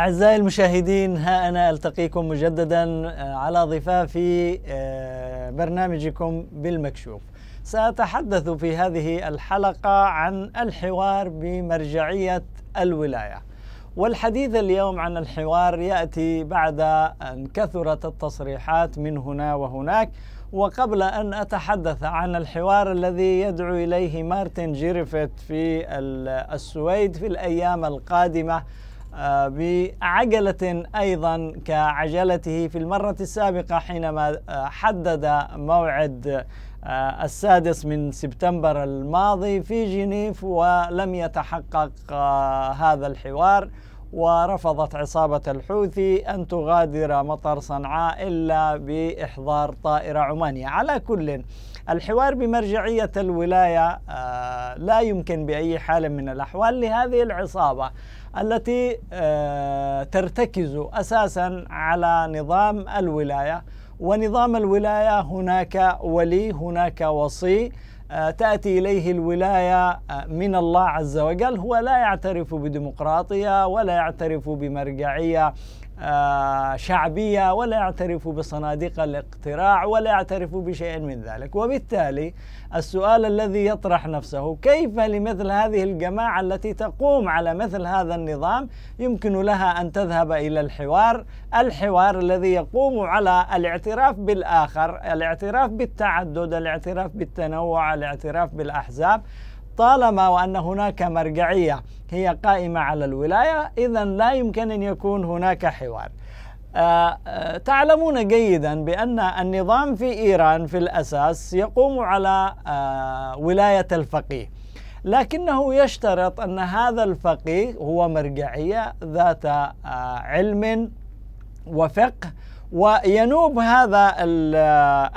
أعزائي المشاهدين ها أنا ألتقيكم مجددا آه، على ضفاف آه، برنامجكم بالمكشوف سأتحدث في هذه الحلقة عن الحوار بمرجعية الولاية والحديث اليوم عن الحوار يأتي بعد أن كثرت التصريحات من هنا وهناك وقبل أن أتحدث عن الحوار الذي يدعو إليه مارتن جيرفت في السويد في الأيام القادمة آه، بعجلة أيضا كعجلته في المرة السابقة حينما آه، حدد موعد آه، السادس من سبتمبر الماضي في جنيف ولم يتحقق هذا الحوار ورفضت عصابة الحوثي أن تغادر مطار صنعاء إلا بإحضار طائرة عمانية على كل الحوار بمرجعية الولاية آه، لا يمكن بأي حال من الأحوال لهذه العصابة التي آه، ترتكز أساسا على نظام الولاية ونظام الولاية هناك ولي هناك وصي آه، تأتي إليه الولاية آه، من الله عز وجل هو لا يعترف بديمقراطية ولا يعترف بمرجعية آه، شعبية ولا يعترفوا بصناديق الاقتراع ولا يعترفوا بشيء من ذلك وبالتالي السؤال الذي يطرح نفسه كيف لمثل هذه الجماعة التي تقوم على مثل هذا النظام يمكن لها أن تذهب إلى الحوار الحوار الذي يقوم على الاعتراف بالآخر الاعتراف بالتعدد الاعتراف بالتنوع الاعتراف بالأحزاب طالما وان هناك مرجعيه هي قائمه على الولايه اذا لا يمكن ان يكون هناك حوار. آه، آه، تعلمون جيدا بان النظام في ايران في الاساس يقوم على آه، ولايه الفقيه. لكنه يشترط ان هذا الفقيه هو مرجعيه ذات علم وفقه وينوب هذا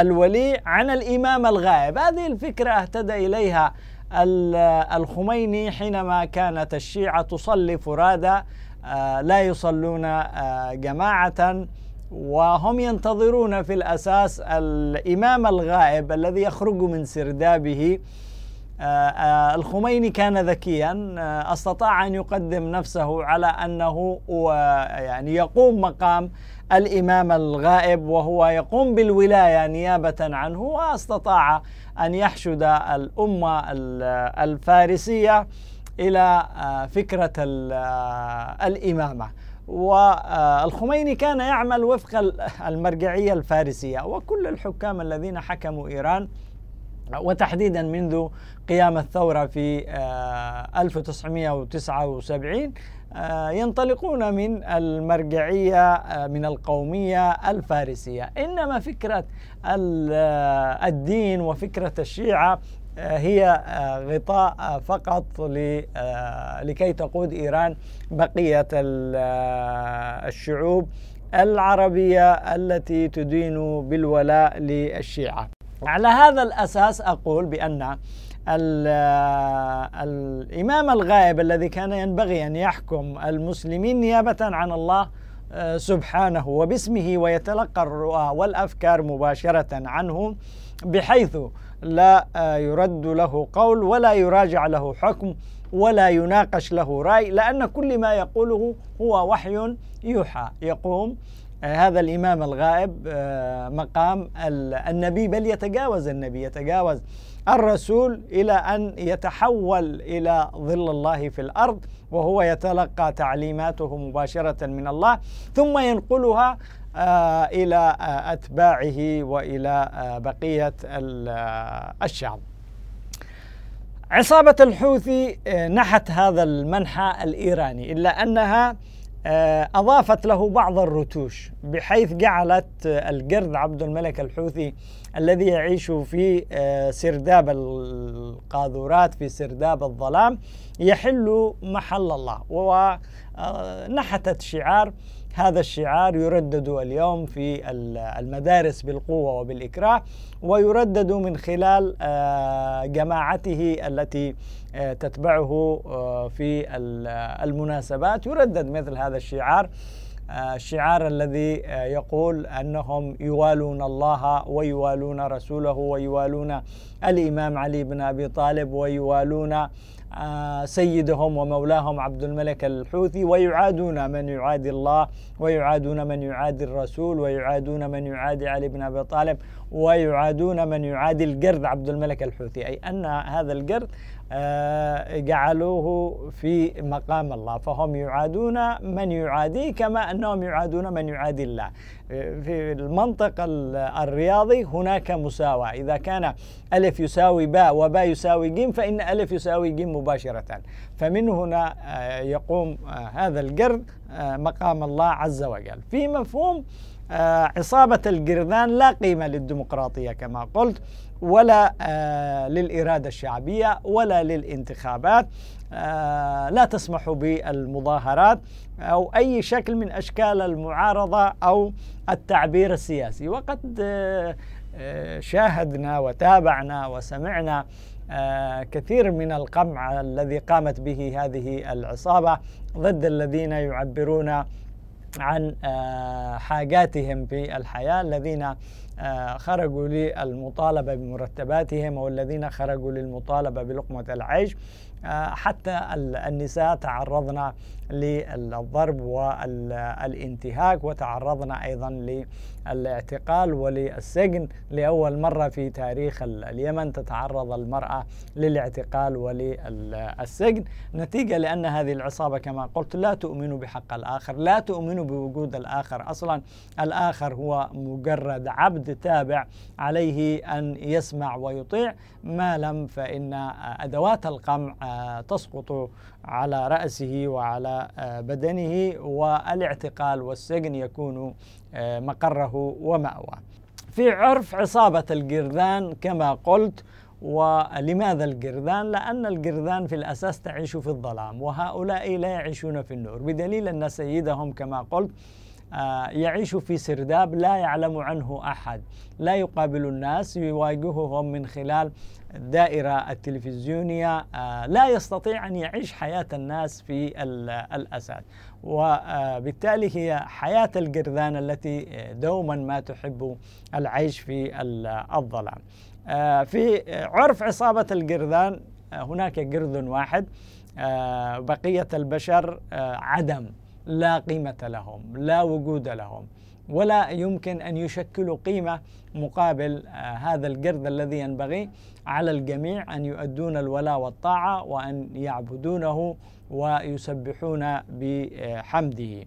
الولي عن الامام الغائب، هذه الفكره اهتدى اليها الخميني حينما كانت الشيعة تصلي فرادى آه، لا يصلون آه، جماعة وهم ينتظرون في الأساس الإمام الغائب الذي يخرج من سردابه آه، الخميني كان ذكيا استطاع أن يقدم نفسه على أنه يعني يقوم مقام الإمام الغائب وهو يقوم بالولاية نيابة عنه واستطاع أن يحشد الأمة الفارسية إلى آه، فكرة آه، الإمامة والخميني كان يعمل وفق المرجعية الفارسية وكل الحكام الذين حكموا إيران وتحديدا منذ قيام الثورة في 1979 آه، آه، ينطلقون من المرجعية آه، من القومية الفارسية إنما فكرة آه، الدين وفكرة الشيعة هي غطاء فقط لكي تقود إيران بقية الشعوب العربية التي تدين بالولاء للشيعة على هذا الأساس أقول بأن الإمام الغائب الذي كان ينبغي أن يحكم المسلمين نيابة عن الله آه، سبحانه وباسمه ويتلقى الرؤى والأفكار مباشرة عنه بحيث لا آه، يرد له قول ولا يراجع له حكم ولا يناقش له رأي لأن كل ما يقوله هو وحي يوحى يقوم آه، هذا الإمام الغائب مقام النبي بل يتجاوز النبي يتجاوز الرسول الى ان يتحول الى ظل الله في الارض وهو يتلقى تعليماته مباشره من الله ثم ينقلها آه، الى آه، اتباعه والى آه، بقيه الشعب. عصابه الحوثي نحت هذا المنحى الايراني الا انها آه، أضافت له بعض الرتوش بحيث جعلت آه، القرد عبد الملك الحوثي الذي يعيش في آه، سرداب القاذورات في سرداب الظلام يحل محل الله ونحتت شعار هذا الشعار يردد اليوم في المدارس بالقوة وبالإكراه ويردد من خلال آه، جماعته التي آه، تتبعه آه، في المناسبات يردد مثل هذا الشعار الشعار الذي يقول انهم يوالون الله ويوالون رسوله ويوالون الامام علي بن ابي طالب ويوالون آه، سيدهم ومولاهم عبد الملك الحوثي ويعادون من يعادي الله ويعادون من يعادي الرسول ويعادون من يعادي علي بن ابي طالب ويعادون من يعادي القرد عبد الملك الحوثي اي ان هذا القرد آه، جعلوه في مقام الله فهم يعادون من يعادي كما انهم يعادون من يعادي الله آه، في المنطق الرياضي هناك مساواه اذا كان الف يساوي باء وباء يساوي جيم فان الف يساوي جيم مباشرة فمن هنا آه، يقوم آه، هذا القرد آه، مقام الله عز وجل في مفهوم عصابة القرذان لا قيمة للديمقراطية كما قلت ولا للإرادة الشعبية ولا للانتخابات لا تسمح بالمظاهرات أو أي شكل من أشكال المعارضة أو التعبير السياسي وقد شاهدنا وتابعنا وسمعنا آه، كثير من القمع الذي قامت به هذه العصابة ضد الذين يعبرون عن آه، حاجاتهم في الحياة الذين آه، خرجوا للمطالبة بمرتباتهم أو الذين خرجوا للمطالبة بلقمة العيش آه، حتى النساء تعرضن للضرب والانتهاك وتعرضن أيضا للاعتقال وللسجن لأول مرة في تاريخ اليمن تتعرض المرأة للاعتقال وللسجن نتيجة لأن هذه العصابة كما قلت لا تؤمن بحق الآخر لا تؤمن بوجود الآخر أصلا الآخر هو مجرد عبد تابع عليه أن يسمع ويطيع ما لم فإن أدوات القمع تسقط على رأسه وعلى آه، بدنه والاعتقال والسجن يكون آه، مقره ومأوى في عرف عصابة الجرذان كما قلت ولماذا الجرذان؟ لأن الجرذان في الأساس تعيش في الظلام وهؤلاء لا يعيشون في النور بدليل أن سيدهم كما قلت آه، يعيش في سرداب لا يعلم عنه احد لا يقابل الناس يواجههم من خلال الدائره التلفزيونيه آه، لا يستطيع ان يعيش حياه الناس في الاساس وبالتالي هي حياه القرذان التي آه، دوما ما تحب العيش في الظلام في عرف عصابه القرذان هناك قرذ واحد بقيه البشر عدم لا قيمة لهم لا وجود لهم ولا يمكن أن يشكلوا قيمة مقابل آه، هذا القرد الذي ينبغي على الجميع أن يؤدون الولاء والطاعة وأن يعبدونه ويسبحون بحمده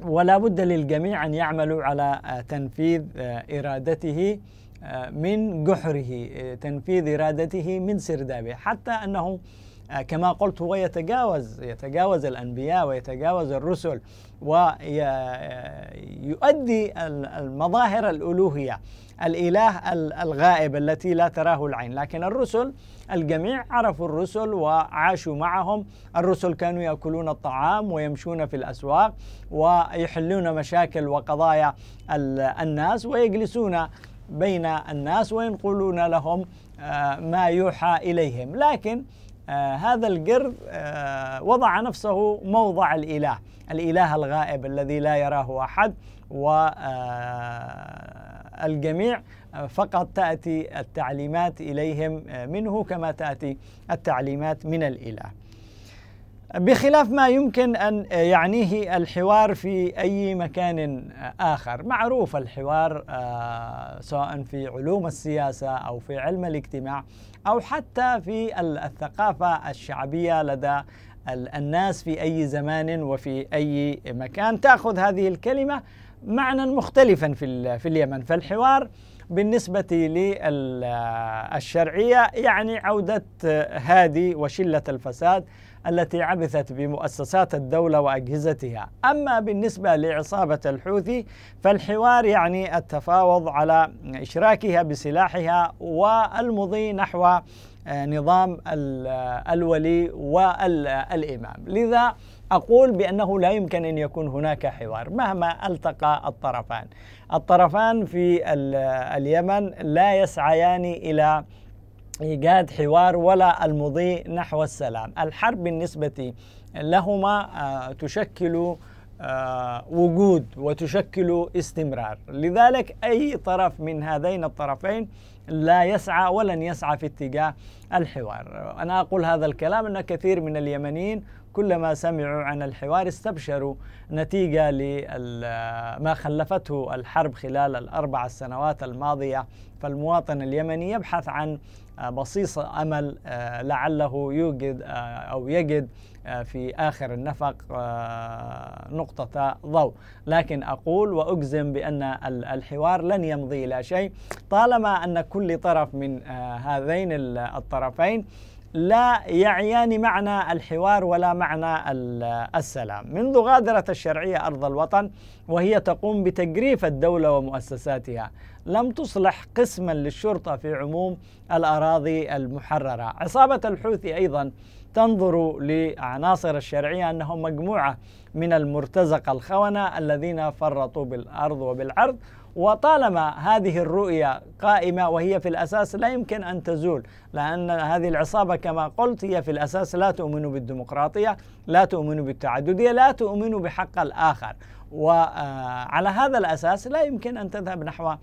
ولا بد للجميع أن يعملوا على آه، تنفيذ آه، إرادته من جحره تنفيذ إرادته من سردابه حتى أنه آه، كما قلت هو يتجاوز يتجاوز الأنبياء ويتجاوز الرسل ويؤدي المظاهر الألوهية الإله الغائب التي لا تراه العين لكن الرسل الجميع عرفوا الرسل وعاشوا معهم الرسل كانوا يأكلون الطعام ويمشون في الأسواق ويحلون مشاكل وقضايا الناس ويجلسون بين الناس وينقلون لهم آه، ما يوحى إليهم لكن آه، هذا القرد آه، وضع نفسه موضع الإله الإله الغائب الذي لا يراه أحد والجميع آه، فقط تأتي التعليمات إليهم منه كما تأتي التعليمات من الإله بخلاف ما يمكن أن يعنيه الحوار في أي مكان آخر معروف الحوار سواء في علوم السياسة أو في علم الاجتماع أو حتى في الثقافة الشعبية لدى الناس في أي زمان وفي أي مكان تأخذ هذه الكلمة معنى مختلفا في, في اليمن فالحوار بالنسبة للشرعية يعني عودة هادي وشلة الفساد التي عبثت بمؤسسات الدولة وأجهزتها أما بالنسبة لعصابة الحوثي فالحوار يعني التفاوض على إشراكها بسلاحها والمضي نحو آه، نظام آه، الولي والإمام آه، لذا أقول بأنه لا يمكن أن يكون هناك حوار مهما التقى الطرفان الطرفان في اليمن لا يسعيان إلى ايجاد حوار ولا المضي نحو السلام الحرب بالنسبه لهما آه، تشكل آه، وجود وتشكل استمرار لذلك اي طرف من هذين الطرفين لا يسعى ولن يسعى في اتجاه الحوار انا اقول هذا الكلام ان كثير من اليمنيين كلما سمعوا عن الحوار استبشروا نتيجة لما آه، خلفته الحرب خلال الأربع السنوات الماضية فالمواطن اليمني يبحث عن آه، بصيص امل آه، لعله يوجد آه، او يجد في اخر النفق نقطه ضوء لكن اقول واجزم بان الحوار لن يمضي الى شيء طالما ان كل طرف من هذين الطرفين لا يعيان معنى الحوار ولا معنى السلام منذ غادرة الشرعية أرض الوطن وهي تقوم بتجريف الدولة ومؤسساتها لم تصلح قسما للشرطة في عموم الأراضي المحررة عصابة الحوثي أيضا تنظر لعناصر الشرعية أنهم مجموعة من المرتزقة الخونة الذين فرطوا بالأرض وبالعرض وطالما هذه الرؤية قائمة وهي في الأساس لا يمكن أن تزول لأن هذه العصابة كما قلت هي في الأساس لا تؤمن بالديمقراطية لا تؤمن بالتعددية لا تؤمن بحق الآخر وعلى آه، هذا الأساس لا يمكن أن تذهب نحو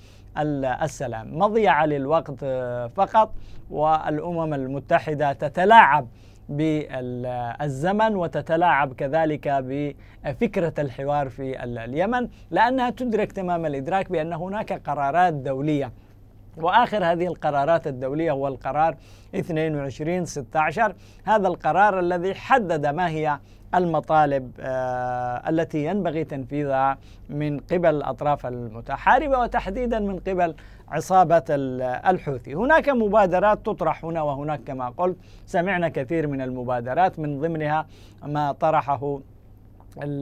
السلام مضيعة للوقت آه، فقط والأمم المتحدة تتلاعب بالزمن وتتلاعب كذلك بفكرة الحوار في اليمن لأنها تدرك تمام الإدراك بأن هناك قرارات دولية واخر هذه القرارات الدوليه هو القرار 22 16 هذا القرار الذي حدد ما هي المطالب آه التي ينبغي تنفيذها من قبل الاطراف المتحاربه وتحديدا من قبل عصابة الحوثي هناك مبادرات تطرح هنا وهناك كما قلت سمعنا كثير من المبادرات من ضمنها ما طرحه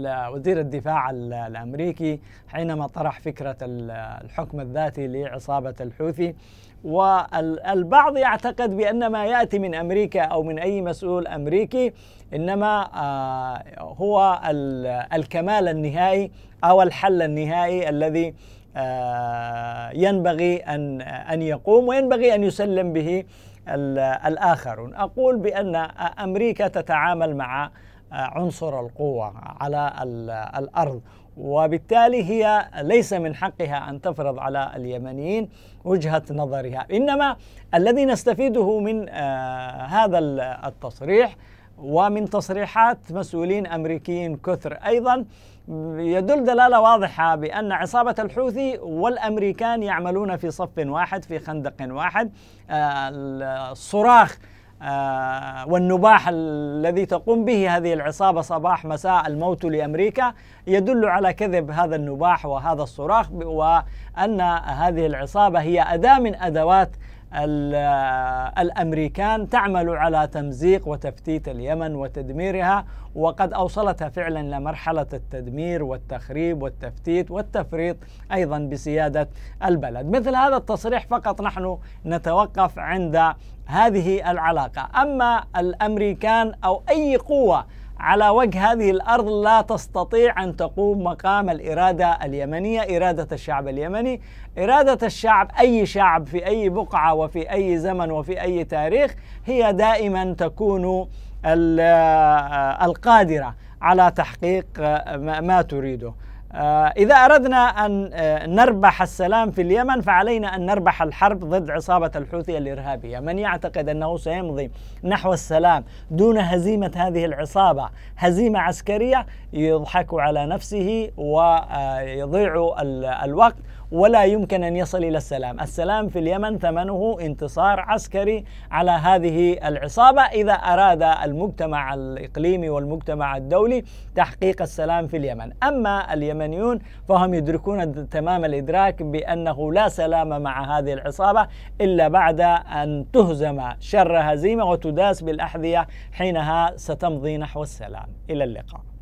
وزير الدفاع الامريكي حينما طرح فكره الحكم الذاتي لعصابه الحوثي والبعض يعتقد بان ما ياتي من امريكا او من اي مسؤول امريكي انما آه، هو الكمال النهائي او الحل النهائي الذي آه، ينبغي أن أن يقوم وينبغي أن يسلم به الآخرون أقول بأن أمريكا تتعامل مع آه، عنصر القوة على الأرض وبالتالي هي ليس من حقها أن تفرض على اليمنيين وجهة نظرها إنما الذي نستفيده من آه، هذا التصريح ومن تصريحات مسؤولين أمريكيين كثر أيضا يدل دلاله واضحه بان عصابه الحوثي والامريكان يعملون في صف واحد في خندق واحد آه، الصراخ آه، والنباح الذي تقوم به هذه العصابه صباح مساء الموت لامريكا يدل على كذب هذا النباح وهذا الصراخ وان هذه العصابه هي اداه من ادوات الامريكان تعمل على تمزيق وتفتيت اليمن وتدميرها وقد اوصلتها فعلا الى مرحله التدمير والتخريب والتفتيت والتفريط ايضا بسياده البلد. مثل هذا التصريح فقط نحن نتوقف عند هذه العلاقه، اما الامريكان او اي قوه على وجه هذه الارض لا تستطيع ان تقوم مقام الاراده اليمنيه، اراده الشعب اليمني، اراده الشعب اي شعب في اي بقعه وفي اي زمن وفي اي تاريخ هي دائما تكون آه، القادره على تحقيق ما تريده. آه، إذا أردنا أن آه، نربح السلام في اليمن فعلينا أن نربح الحرب ضد عصابة الحوثي الإرهابية من يعتقد أنه سيمضي نحو السلام دون هزيمة هذه العصابة هزيمة عسكرية يضحك على نفسه ويضيع آه، الوقت ولا يمكن أن يصل إلى السلام السلام في اليمن ثمنه انتصار عسكري على هذه العصابة إذا أراد المجتمع الإقليمي والمجتمع الدولي تحقيق السلام في اليمن أما اليمنيون فهم يدركون تمام الإدراك بأنه لا سلام مع هذه العصابة إلا بعد أن تهزم شر هزيمة وتداس بالأحذية حينها ستمضي نحو السلام إلى اللقاء